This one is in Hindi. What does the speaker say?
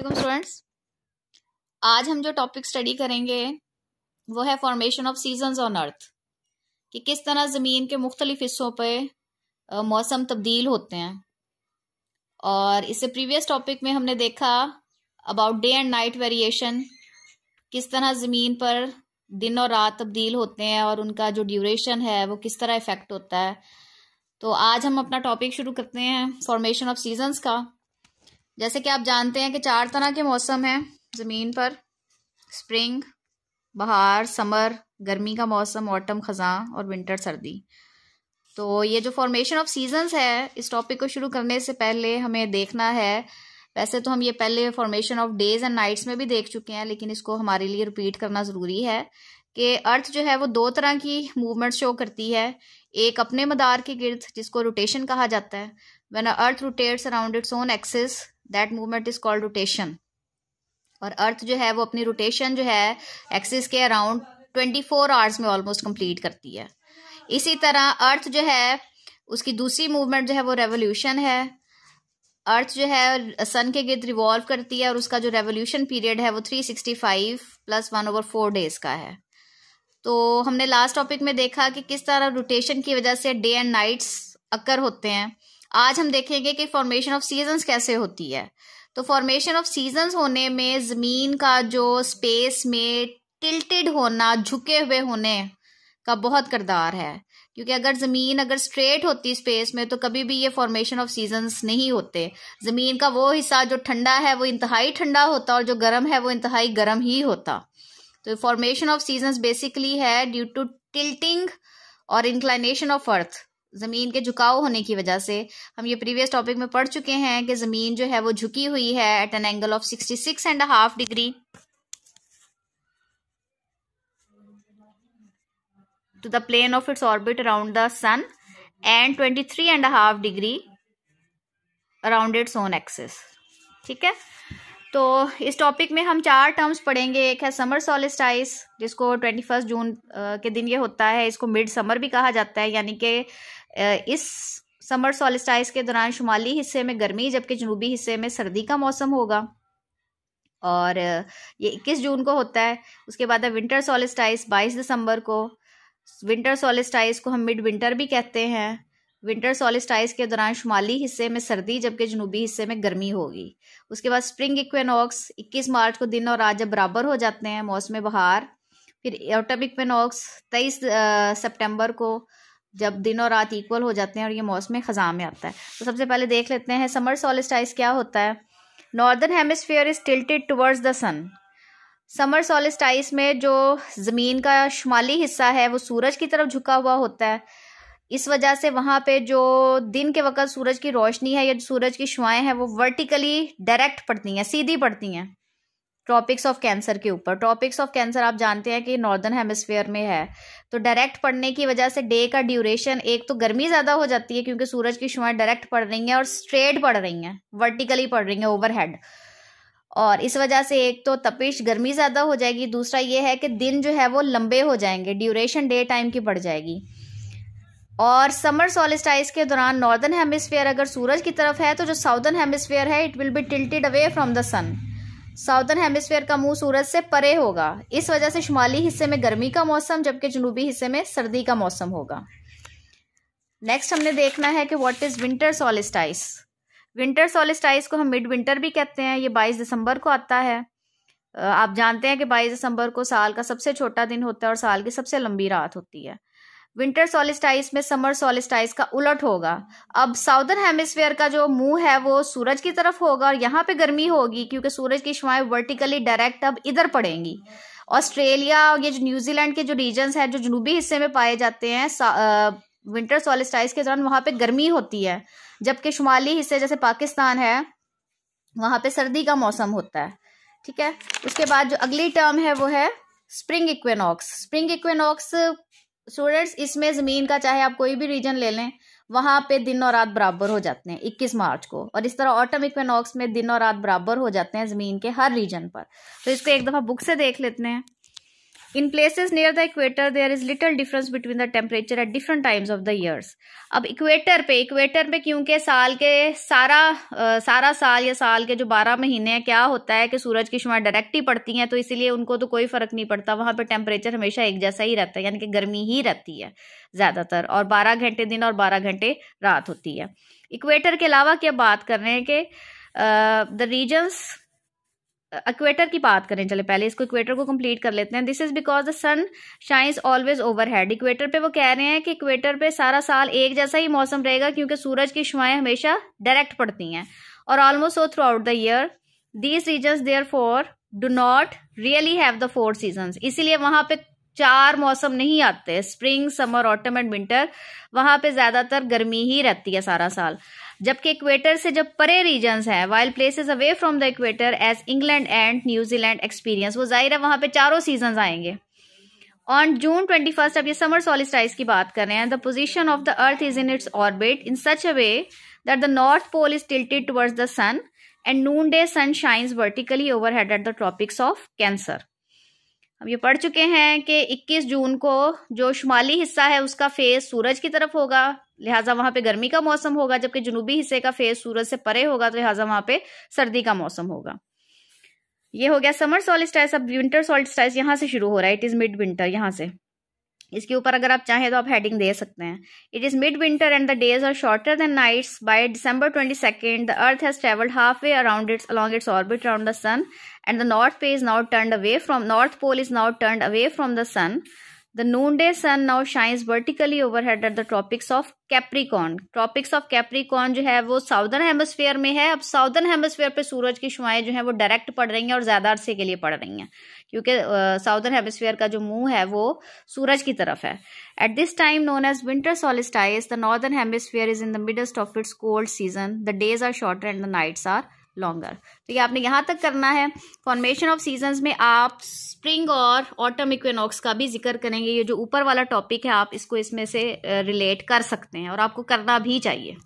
वालेकुम स्टूडेंट्स आज हम जो टॉपिक स्टडी करेंगे वो है formation of season on earth कि किस तरह ज़मीन के मुख्तलिफ हिस्सों पर मौसम तब्दील होते हैं और इससे प्रीवियस टॉपिक में हमने देखा about day and night variation किस तरह ज़मीन पर दिन और रात तब्दील होते हैं और उनका जो ड्यूरेशन है वो किस तरह इफ़ेक्ट होता है तो आज हम अपना टॉपिक शुरू करते हैं फॉर्मेशन ऑफ सीजन्स का जैसे कि आप जानते हैं कि चार तरह के मौसम हैं ज़मीन पर स्प्रिंग बहार समर गर्मी का मौसम ऑटम ख़ज़ां और विंटर सर्दी तो ये जो फॉर्मेशन ऑफ सीजन्स है इस टॉपिक को शुरू करने से पहले हमें देखना है वैसे तो हम ये पहले formation of days and nights में भी देख चुके हैं लेकिन इसको हमारे लिए रिपीट करना ज़रूरी है कि अर्थ जो है वो दो तरह की मूवमेंट शो करती है एक अपने मदार के गिर्द जिसको रोटेशन कहा जाता है when earth rotates around its own axis that movement is called rotation और अर्थ जो है वो अपनी रोटेशन जो है एक्सिस के अराउंड ट्वेंटी फोर आवर्स में ऑलमोस्ट कंप्लीट करती है इसी तरह अर्थ जो है उसकी दूसरी मूवमेंट जो है वो रेवोल्यूशन है अर्थ जो है सन के गिर्द रिवॉल्व करती है और उसका जो रेवोल्यूशन पीरियड है वो three sixty five plus one over four days का है तो हमने लास्ट टॉपिक में देखा कि किस तरह रोटेशन की वजह से डे एंड नाइट्स अक्कर होते हैं आज हम देखेंगे कि फॉर्मेशन ऑफ सीजन्स कैसे होती है तो फॉर्मेशन ऑफ सीजन्स होने में ज़मीन का जो स्पेस में टिल्टेड होना झुके हुए होने का बहुत करदार है क्योंकि अगर ज़मीन अगर स्ट्रेट होती स्पेस में तो कभी भी ये फॉर्मेशन ऑफ सीजन्स नहीं होते ज़मीन का वो हिस्सा जो ठंडा है वो इंतहाई ठंडा होता और जो गर्म है वो इंतहाई गर्म ही होता तो फॉर्मेशन ऑफ सीजन्स बेसिकली है ड्यू टू टिल्टिंग और इंक्लाइनेशन ऑफ अर्थ ज़मीन के झुकाव होने की वजह से हम ये प्रीवियस टॉपिक में पढ़ चुके हैं कि ज़मीन जो है वो झुकी हुई है at an angle of sixty six and half degree to the plane of its orbit around the sun and twenty three and half degree around its own axis ठीक है तो इस टॉपिक में हम चार टर्म्स पढ़ेंगे एक है समर सोलिस्टाइस जिसको ट्वेंटी फर्स्ट जून के दिन ये होता है इसको मिड समर भी कहा जाता है यानी कि इस समर सॉलिस्टाइस के दौरान शुमाली हिस्से में गर्मी जबकि जनूबी हिस्से में सर्दी का मौसम होगा और ये 21 जून को होता है उसके बाद है विंटर सॉलिस्टाइस 22 दिसंबर को विंटर सॉलिस्टाइस को हम मिड विंटर भी कहते हैं विंटर सॉलिस्टाइस के दौरान शुमाली हिस्से में सर्दी जबकि जनूबी हिस्से में गर्मी होगी उसके बाद स्प्रिंग इक्वेनॉक्स 21 मार्च को दिन और रात जब बराबर हो जाते हैं मौसम बहार फिर ऑटम इक्वेनॉक्स 23 सितंबर को जब दिन और रात इक्वल हो जाते हैं और ये मौसम खजा में आता है तो सबसे पहले देख लेते हैं समर सॉलिस्टाइस क्या होता है northern hemisphere is tilted towards the sun summer solstice में जो ज़मीन का शुमाली हिस्सा है वो सूरज की तरफ झुका हुआ होता है इस वजह से वहाँ पे जो दिन के वक्त सूरज की रोशनी है या सूरज की शुआएं हैं वो वर्टिकली डायरेक्ट पड़ती हैं सीधी पड़ती हैं टॉपिक्स ऑफ कैंसर के ऊपर टॉपिक्स ऑफ कैंसर आप जानते हैं कि नॉर्दर्न हेमिस्फीयर में है तो डायरेक्ट पढ़ने की वजह से डे का ड्यूरेशन एक तो गर्मी ज़्यादा हो जाती है क्योंकि सूरज की शुआ डायरेक्ट पड़ रही हैं और स्ट्रेट पड़ रही हैं वर्टिकली पड़ रही हैं ओवरहेड और इस वजह से एक तो तपिश गर्मी ज़्यादा हो जाएगी दूसरा ये है कि दिन जो है वो लंबे हो जाएंगे ड्यूरेशन डे टाइम की बढ़ जाएगी और समर सॉलिस्टाइज के दौरान नॉर्दर्न हेमिस्फीयर अगर सूरज की तरफ है तो जो साउदर्न हेमिस्फीयर है it will be tilted away from the sun southern hemisphere का मुंह सूरज से परे होगा इस वजह से शुमाली हिस्से में गर्मी का मौसम जबकि जनूबी हिस्से में सर्दी का मौसम होगा नेक्स्ट हमने देखना है कि what is winter solstice winter solstice को हम मिड विंटर भी कहते हैं ये बाईस दिसंबर को आता है आप जानते हैं कि बाईस दिसंबर को साल का सबसे छोटा दिन होता है और साल की सबसे लंबी रात होती है विंटर सोलिस्टाइस में समर सोलिस्टाइस का उलट होगा अब साउदर्न हेमिस्फेयर का जो मुंह है वो सूरज की तरफ होगा और यहाँ पे गर्मी होगी क्योंकि सूरज की शुआएं वर्टिकली डायरेक्ट अब इधर पड़ेंगी ऑस्ट्रेलिया और ये जो न्यूजीलैंड के जो रीजन है जो जनूबी हिस्से में पाए जाते हैं विंटर सोलिस्टाइस के दौरान वहां पे गर्मी होती है जबकि शुमाली हिस्से जैसे पाकिस्तान है वहां पे सर्दी का मौसम होता है ठीक है उसके बाद जो अगली टर्म है वो है spring equinox spring equinox students इसमें ज़मीन का चाहे आप कोई भी रीजन ले लें वहां पे दिन और रात बराबर हो जाते हैं 21 मार्च को और इस तरह ऑटम इक्वेनॉक्स में दिन और रात बराबर हो जाते हैं ज़मीन के हर रीजन पर तो इसको एक दफ़ा बुक से देख लेते हैं in places near the equator there is little difference between the temperature at different times of the years अब इक्वेटर पे इक्वेटर पे क्योंकि साल के सारा आ, सारा साल या साल के जो बारह महीने हैं क्या होता है कि सूरज की शुमार डायरेक्ट ही पड़ती हैं तो इसीलिए उनको तो कोई फ़र्क नहीं पड़ता वहाँ पर टेम्परेचर हमेशा एक जैसा ही रहता है यानी कि गर्मी ही रहती है ज़्यादातर और बारह घंटे दिन और बारह घंटे रात होती है इक्वेटर के अलावा क्या बात कर रहे हैं कि द रीजन्स इक्वेटर की बात करें चले पहले इसको इक्वेटर को कंप्लीट कर लेते हैं this is because the sun shines always overhead equator पे वो कह रहे हैं कि इक्वेटर पे सारा साल एक जैसा ही मौसम रहेगा क्योंकि सूरज की शुआएं हमेशा डायरेक्ट पड़ती हैं और almost so throughout the year these region therefore do not really have the four season इसीलिए वहां पे चार मौसम नहीं आते spring summer autumn and winter वहां पे ज़्यादातर गर्मी ही रहती है सारा साल जबकि इक्वेटर से जब परे रीजन है wild places away from the equator as England and New Zealand experience वो जाहिर है वहां पे चारों सीजन आएंगे ऑन जून ट्वेंटी फर्स्ट अब ये समर सॉलिस्टाइज की बात कर रहे हैं the position of the earth is in its orbit in such a way that the north pole is tilted towards the sun and noonday sun shines vertically overhead at the tropics of cancer हम ये पढ़ चुके हैं कि 21 जून को जो शुमाली हिस्सा है उसका फेस सूरज की तरफ होगा लिहाजा वहां पे गर्मी का मौसम होगा जबकि जुनूबी हिस्से का फेस सूरज से परे होगा तो लिहाजा वहां पे सर्दी का मौसम होगा ये हो गया समर सॉलिस्टाइस अब विंटर सॉलिस्टाइस यहां से शुरू हो रहा है इट इज़ मिड विंटर यहां से इसके ऊपर अगर आप चाहें तो आप हेडिंग दे सकते हैं it is mid winter and the days are shorter than nights by December twenty second the earth has travelled half way around its along its orbit around the sun and the north pole is now turn away from north pole is now turn away from the sun The noonday sun now shines vertically overhead at the tropics of Capricorn tropics of Capricorn जो है वो साउदर्न हेमस्फेयर में है अब साउदर्न हेमस्फेयर पे सूरज की शुआएं जो है वो डायरेक्ट पड़ रही हैं और ज़्यादा अरसे के लिए पड़ रही हैं क्योंकि साउदर्न हेमस्फेयर का जो मुंह है वो सूरज की तरफ है at this time known as winter solstice the northern hemisphere is in the midst of its cold season the days are shorter and the nights are longer तो ये आपने यहाँ तक करना है फॉर्मेशन ऑफ सीजन में आप स्प्रिंग और ऑटम इक्वेनॉक्स का भी जिक्र करेंगे ये जो ऊपर वाला टॉपिक है आप इसको इसमें से रिलेट कर सकते हैं और आपको करना भी चाहिए